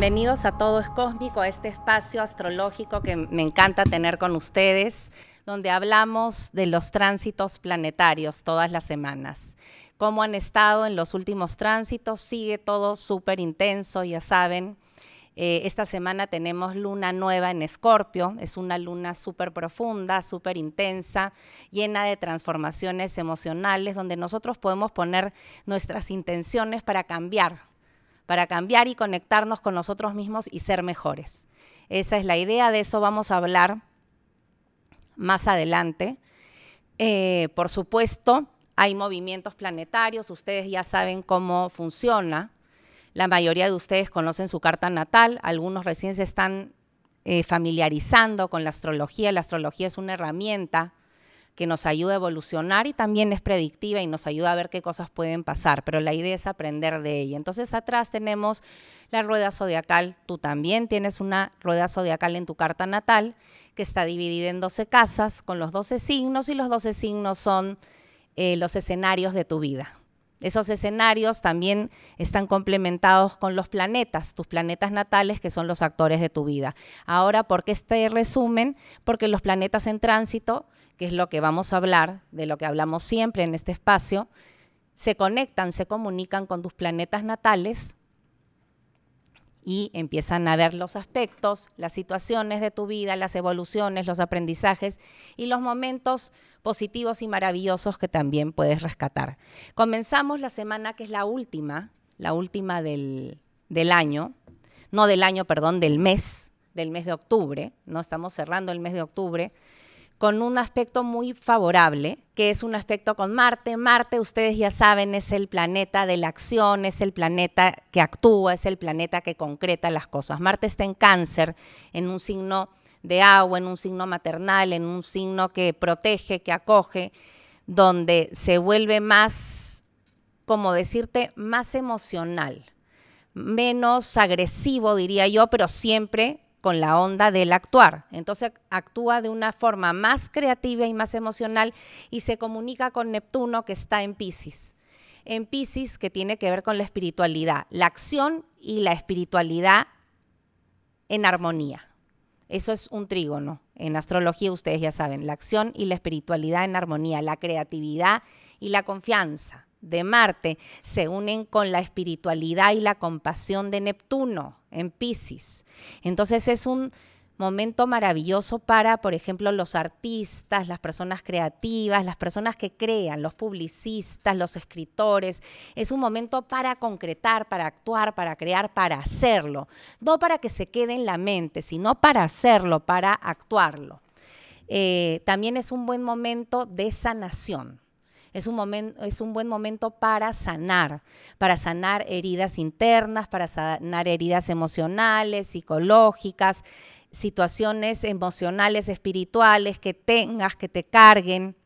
Bienvenidos a Todo es Cósmico, a este espacio astrológico que me encanta tener con ustedes, donde hablamos de los tránsitos planetarios todas las semanas. Cómo han estado en los últimos tránsitos, sigue todo súper intenso, ya saben. Eh, esta semana tenemos luna nueva en Escorpio, es una luna súper profunda, súper intensa, llena de transformaciones emocionales, donde nosotros podemos poner nuestras intenciones para cambiar para cambiar y conectarnos con nosotros mismos y ser mejores. Esa es la idea, de eso vamos a hablar más adelante. Eh, por supuesto, hay movimientos planetarios, ustedes ya saben cómo funciona. La mayoría de ustedes conocen su carta natal, algunos recién se están eh, familiarizando con la astrología. La astrología es una herramienta que nos ayuda a evolucionar y también es predictiva y nos ayuda a ver qué cosas pueden pasar, pero la idea es aprender de ella. Entonces atrás tenemos la rueda zodiacal, tú también tienes una rueda zodiacal en tu carta natal que está dividida en 12 casas con los 12 signos y los 12 signos son eh, los escenarios de tu vida. Esos escenarios también están complementados con los planetas, tus planetas natales, que son los actores de tu vida. Ahora, ¿por qué este resumen? Porque los planetas en tránsito, que es lo que vamos a hablar, de lo que hablamos siempre en este espacio, se conectan, se comunican con tus planetas natales y empiezan a ver los aspectos, las situaciones de tu vida, las evoluciones, los aprendizajes y los momentos positivos y maravillosos que también puedes rescatar. Comenzamos la semana que es la última, la última del, del año, no del año, perdón, del mes, del mes de octubre, no estamos cerrando el mes de octubre, con un aspecto muy favorable, que es un aspecto con Marte. Marte, ustedes ya saben, es el planeta de la acción, es el planeta que actúa, es el planeta que concreta las cosas. Marte está en cáncer, en un signo de agua, en un signo maternal, en un signo que protege, que acoge, donde se vuelve más, como decirte, más emocional, menos agresivo, diría yo, pero siempre con la onda del actuar. Entonces actúa de una forma más creativa y más emocional y se comunica con Neptuno que está en Pisces. En Pisces que tiene que ver con la espiritualidad, la acción y la espiritualidad en armonía. Eso es un trígono. En astrología ustedes ya saben, la acción y la espiritualidad en armonía, la creatividad y la confianza de Marte se unen con la espiritualidad y la compasión de Neptuno en Pisces. Entonces es un momento maravilloso para, por ejemplo, los artistas, las personas creativas, las personas que crean, los publicistas, los escritores. Es un momento para concretar, para actuar, para crear, para hacerlo. No para que se quede en la mente, sino para hacerlo, para actuarlo. Eh, también es un buen momento de sanación. Es un, es un, buen momento para sanar, para sanar heridas internas, para sanar heridas emocionales, psicológicas, situaciones emocionales, espirituales que tengas, que te carguen,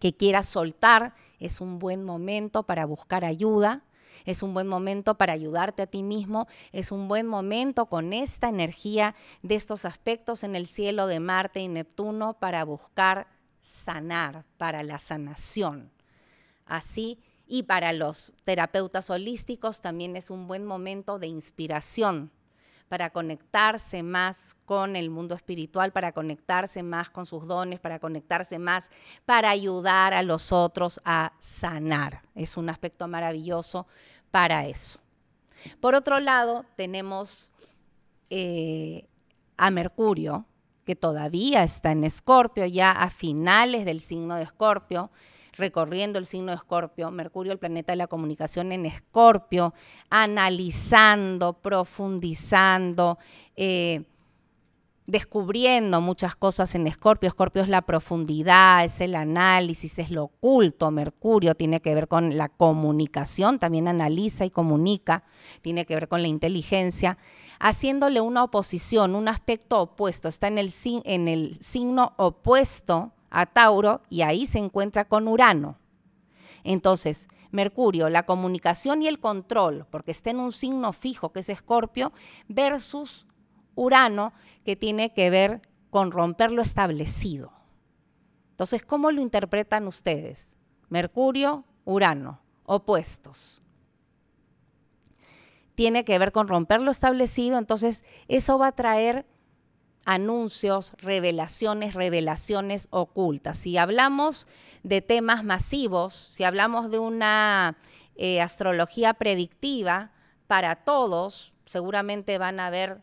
que quieras soltar, es un buen momento para buscar ayuda, es un buen momento para ayudarte a ti mismo, es un buen momento con esta energía de estos aspectos en el cielo de Marte y Neptuno para buscar sanar, para la sanación. Así, y para los terapeutas holísticos también es un buen momento de inspiración para conectarse más con el mundo espiritual, para conectarse más con sus dones, para conectarse más, para ayudar a los otros a sanar. Es un aspecto maravilloso para eso. Por otro lado, tenemos eh, a Mercurio, que todavía está en Escorpio, ya a finales del signo de Escorpio, recorriendo el signo de Escorpio, Mercurio, el planeta de la comunicación en Escorpio, analizando, profundizando, eh, descubriendo muchas cosas en Escorpio. Escorpio es la profundidad, es el análisis, es lo oculto. Mercurio tiene que ver con la comunicación, también analiza y comunica, tiene que ver con la inteligencia, haciéndole una oposición, un aspecto opuesto. Está en el, en el signo opuesto a Tauro y ahí se encuentra con Urano. Entonces, Mercurio, la comunicación y el control, porque está en un signo fijo que es Escorpio, versus Urano, que tiene que ver con romper lo establecido. Entonces, ¿cómo lo interpretan ustedes? Mercurio, Urano, opuestos. Tiene que ver con romper lo establecido, entonces eso va a traer anuncios, revelaciones, revelaciones ocultas. Si hablamos de temas masivos, si hablamos de una eh, astrología predictiva para todos, seguramente van a haber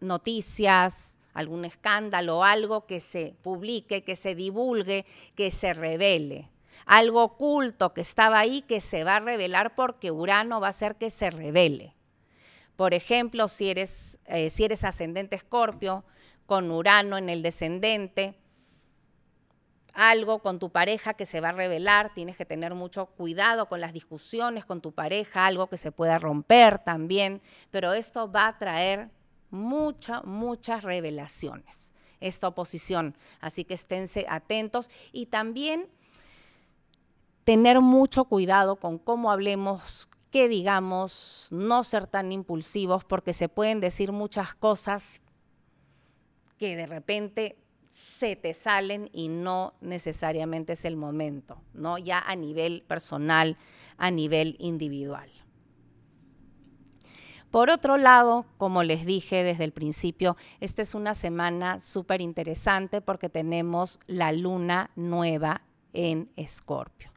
noticias, algún escándalo, algo que se publique, que se divulgue, que se revele. Algo oculto que estaba ahí que se va a revelar porque Urano va a hacer que se revele. Por ejemplo, si eres, eh, si eres ascendente escorpio, con Urano en el descendente, algo con tu pareja que se va a revelar, tienes que tener mucho cuidado con las discusiones con tu pareja, algo que se pueda romper también, pero esto va a traer muchas, muchas revelaciones, esta oposición, así que esténse atentos y también tener mucho cuidado con cómo hablemos, qué digamos, no ser tan impulsivos porque se pueden decir muchas cosas que de repente se te salen y no necesariamente es el momento, ¿no? Ya a nivel personal, a nivel individual. Por otro lado, como les dije desde el principio, esta es una semana súper interesante porque tenemos la luna nueva en Escorpio.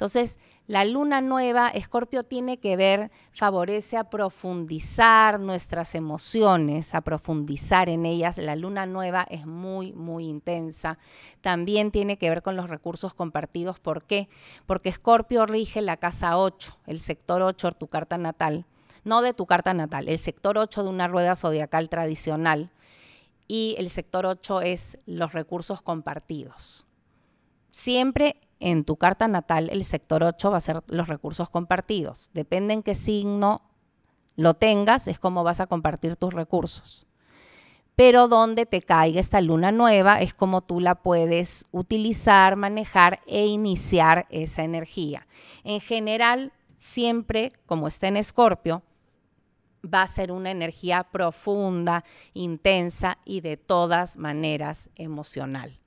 Entonces, la luna nueva, Escorpio, tiene que ver, favorece a profundizar nuestras emociones, a profundizar en ellas. La luna nueva es muy, muy intensa. También tiene que ver con los recursos compartidos. ¿Por qué? Porque Escorpio rige la casa 8, el sector 8, tu carta natal. No de tu carta natal, el sector 8 de una rueda zodiacal tradicional. Y el sector 8 es los recursos compartidos. Siempre en tu carta natal el sector 8 va a ser los recursos compartidos. Depende en qué signo lo tengas, es como vas a compartir tus recursos. Pero donde te caiga esta luna nueva es como tú la puedes utilizar, manejar e iniciar esa energía. En general, siempre, como está en Escorpio, va a ser una energía profunda, intensa y de todas maneras emocional.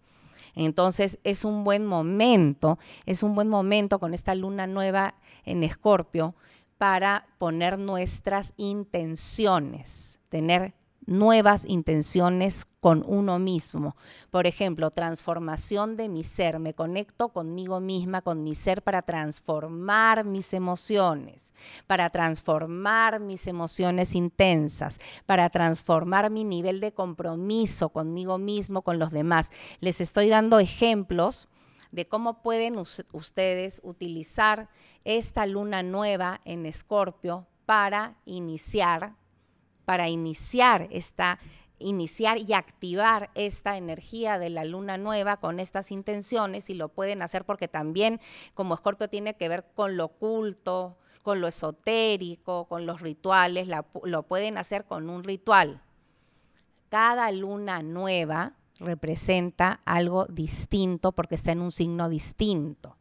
Entonces es un buen momento, es un buen momento con esta luna nueva en Escorpio para poner nuestras intenciones, tener nuevas intenciones con uno mismo. Por ejemplo, transformación de mi ser. Me conecto conmigo misma, con mi ser, para transformar mis emociones, para transformar mis emociones intensas, para transformar mi nivel de compromiso conmigo mismo, con los demás. Les estoy dando ejemplos de cómo pueden ustedes utilizar esta luna nueva en Escorpio para iniciar para iniciar esta iniciar y activar esta energía de la luna nueva con estas intenciones y lo pueden hacer porque también como Escorpio tiene que ver con lo oculto, con lo esotérico, con los rituales, lo pueden hacer con un ritual. Cada luna nueva representa algo distinto porque está en un signo distinto.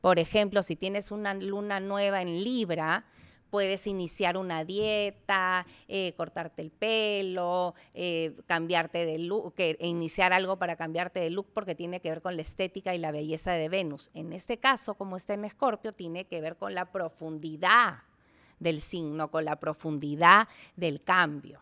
Por ejemplo, si tienes una luna nueva en Libra, puedes iniciar una dieta, eh, cortarte el pelo, eh, cambiarte de look, e iniciar algo para cambiarte de look porque tiene que ver con la estética y la belleza de Venus. En este caso, como está en Escorpio, tiene que ver con la profundidad del signo, con la profundidad del cambio.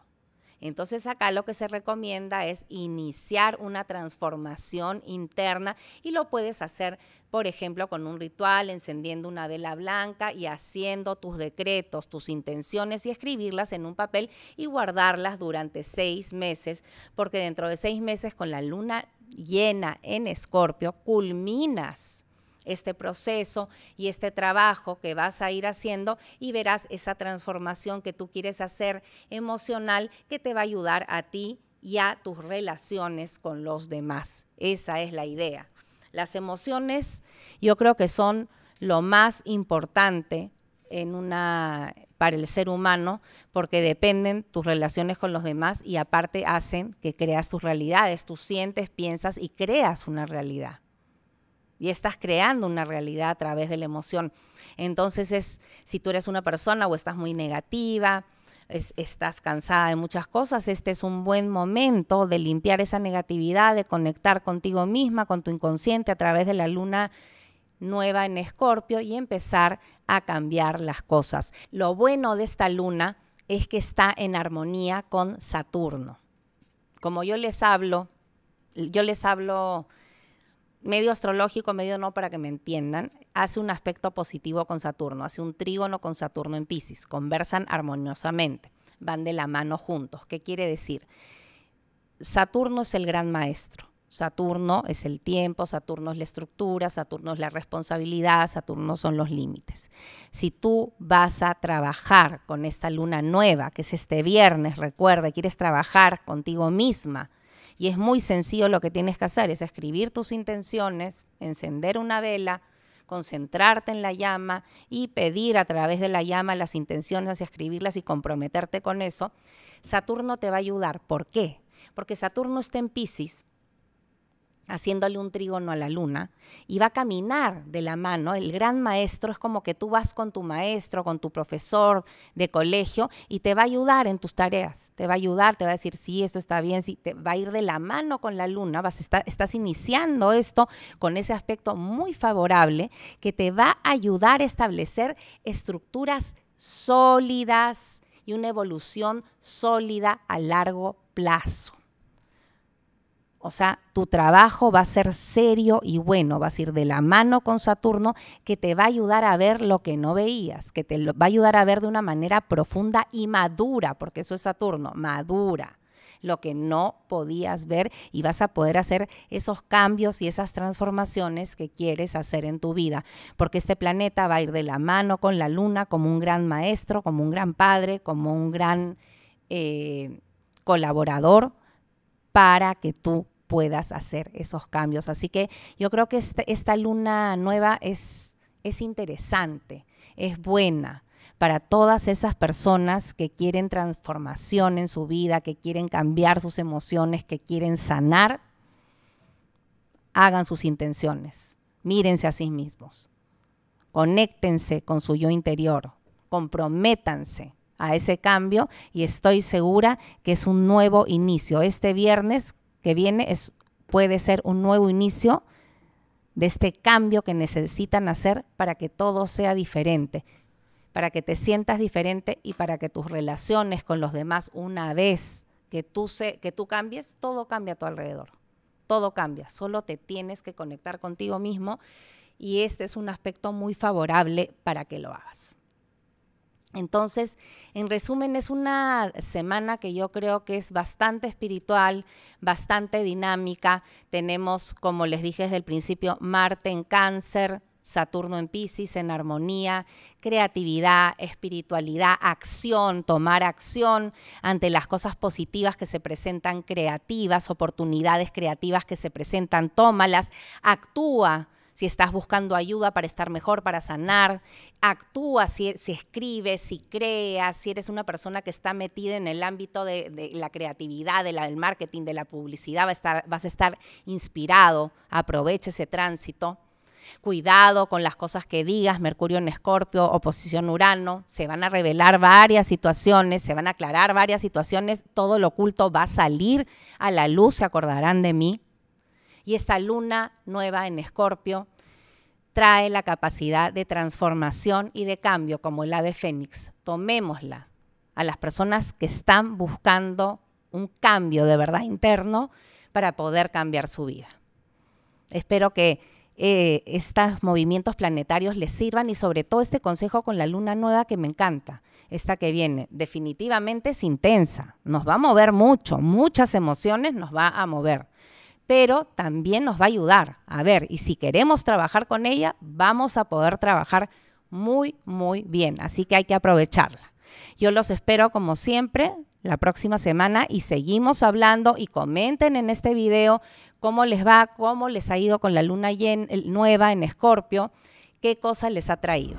Entonces acá lo que se recomienda es iniciar una transformación interna y lo puedes hacer, por ejemplo, con un ritual, encendiendo una vela blanca y haciendo tus decretos, tus intenciones y escribirlas en un papel y guardarlas durante seis meses, porque dentro de seis meses con la luna llena en escorpio culminas este proceso y este trabajo que vas a ir haciendo y verás esa transformación que tú quieres hacer emocional que te va a ayudar a ti y a tus relaciones con los demás. Esa es la idea. Las emociones yo creo que son lo más importante en una para el ser humano porque dependen tus relaciones con los demás y aparte hacen que creas tus realidades, tú sientes, piensas y creas una realidad y estás creando una realidad a través de la emoción. Entonces es, si tú eres una persona o estás muy negativa, estás cansada de muchas cosas, este es un buen momento de limpiar esa negatividad, de conectar contigo misma, con tu inconsciente a través de la luna nueva en Escorpio y empezar a cambiar las cosas. Lo bueno de esta luna es que está en armonía con Saturno. Como yo les hablo, yo les hablo medio astrológico, medio no, para que me entiendan, hace un aspecto positivo con Saturno, hace un trígono con Saturno en Pisces, conversan armoniosamente, van de la mano juntos. ¿Qué quiere decir? Saturno es el gran maestro. Saturno es el tiempo, Saturno es la estructura, Saturno es la responsabilidad, Saturno son los límites. Si tú vas a trabajar con esta luna nueva, que es este viernes, recuerda, quieres trabajar contigo misma, y es muy sencillo lo que tienes que hacer, es escribir tus intenciones, encender una vela, concentrarte en la llama y pedir a través de la llama las intenciones, y escribirlas y comprometerte con eso. Saturno te va a ayudar. ¿Por qué? Porque Saturno está en Pisces haciéndole un trígono a la luna, y va a caminar de la mano. El gran maestro es como que tú vas con tu maestro, con tu profesor de colegio, y te va a ayudar en tus tareas, te va a ayudar, te va a decir, si esto está bien, si te va a ir de la mano con la luna, estás iniciando esto con ese aspecto muy favorable que te va a ayudar a establecer estructuras sólidas y una evolución sólida a largo plazo. O sea, tu trabajo va a ser serio y bueno, vas a ir de la mano con Saturno, que te va a ayudar a ver lo que no veías, que te va a ayudar a ver de una manera profunda y madura, porque eso es Saturno, madura lo que no podías ver y vas a poder hacer esos cambios y esas transformaciones que quieres hacer en tu vida, porque este planeta va a ir de la mano con la luna como un gran maestro, como un gran padre, como un gran eh, colaborador para que tú puedas hacer esos cambios. Así que yo creo que este, esta, luna nueva es, es interesante, es buena para todas esas personas que quieren transformación en su vida, que quieren cambiar sus emociones, que quieren sanar, hagan sus intenciones, mírense a sí mismos, conéctense con su yo interior, comprométanse a ese cambio y estoy segura que es un nuevo inicio. Este viernes que viene es, puede ser un nuevo inicio de este cambio que necesitan hacer para que todo sea diferente, para que te sientas diferente y para que tus relaciones con los demás una vez que tú, se, que tú cambies, todo cambia a tu alrededor. Todo cambia, solo te tienes que conectar contigo mismo y este es un aspecto muy favorable para que lo hagas. Entonces, en resumen, es una semana que yo creo que es bastante espiritual, bastante dinámica. Tenemos, como les dije desde el principio, Marte en cáncer, Saturno en Pisces, en armonía, creatividad, espiritualidad, acción, tomar acción ante las cosas positivas que se presentan creativas, oportunidades creativas que se presentan, tómalas, actúa si estás buscando ayuda para estar mejor, para sanar. Actúa si, si escribes, si creas, si eres una persona que está metida en el ámbito de, la creatividad, del marketing, de la publicidad, vas a estar inspirado. Aprovecha ese tránsito. Cuidado con las cosas que digas, Mercurio en Escorpio, oposición Urano, se van a revelar varias situaciones, se van a aclarar varias situaciones, todo lo oculto va a salir a la luz, se acordarán de mí. Y esta luna nueva en Escorpio trae la capacidad de transformación y de cambio como el ave fénix. Tomémosla a las personas que están buscando un cambio de verdad interno para poder cambiar su vida. Espero que eh, estos movimientos planetarios les sirvan y sobre todo este consejo con la luna nueva que me encanta, esta que viene, definitivamente es intensa, nos va a mover mucho, muchas emociones nos va a mover pero también nos va a ayudar. A ver, y si queremos trabajar con ella, vamos a poder trabajar muy, muy bien. Así que hay que aprovecharla. Yo los espero como siempre la próxima semana y seguimos hablando y comenten en este video cómo les va, cómo les ha ido con la luna nueva en Escorpio, qué cosa les ha traído.